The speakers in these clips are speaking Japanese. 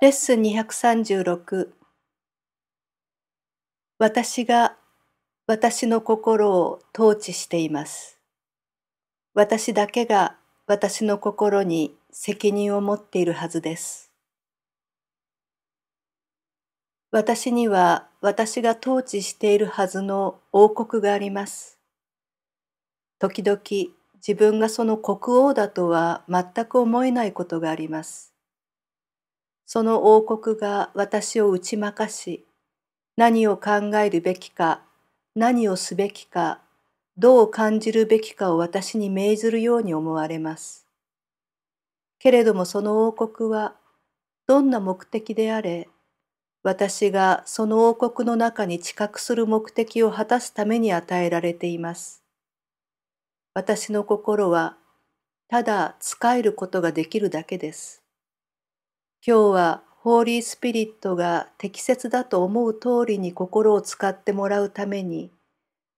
レッスン236私が私の心を統治しています。私だけが私の心に責任を持っているはずです。私には私が統治しているはずの王国があります。時々自分がその国王だとは全く思えないことがあります。その王国が私を打ち負かし、何を考えるべきか、何をすべきか、どう感じるべきかを私に命ずるように思われます。けれどもその王国は、どんな目的であれ、私がその王国の中に知覚する目的を果たすために与えられています。私の心は、ただ仕えることができるだけです。今日はホーリースピリットが適切だと思う通りに心を使ってもらうために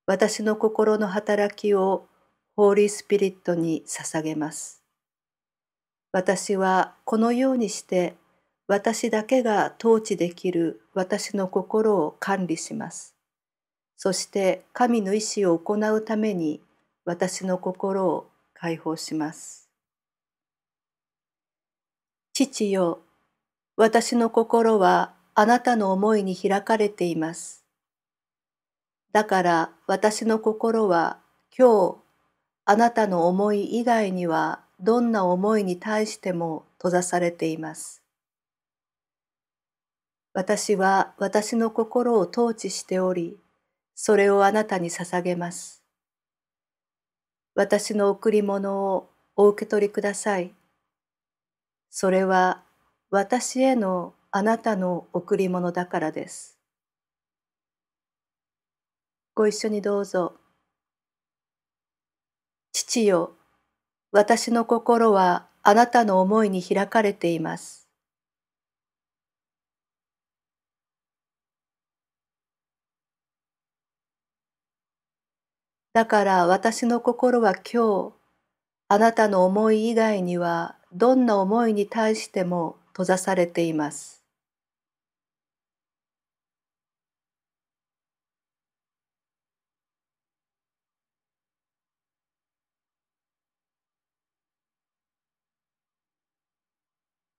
私の心の働きをホーリースピリットに捧げます。私はこのようにして私だけが統治できる私の心を管理します。そして神の意志を行うために私の心を解放します。父よ私の心はあなたの思いに開かれています。だから私の心は今日あなたの思い以外にはどんな思いに対しても閉ざされています。私は私の心を統治しており、それをあなたに捧げます。私の贈り物をお受け取りください。それは私へのあなたの贈り物だからです。ご一緒にどうぞ。父よ、私の心はあなたの思いに開かれています。だから私の心は今日、あなたの思い以外にはどんな思いに対しても閉ざされています。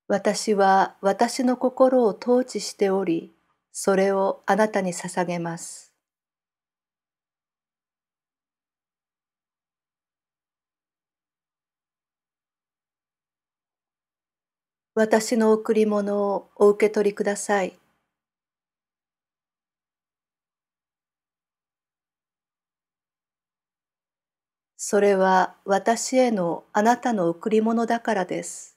私は私の心を統治しており、それをあなたに捧げます。私の贈り物をお受け取りください。それは私へのあなたの贈り物だからです。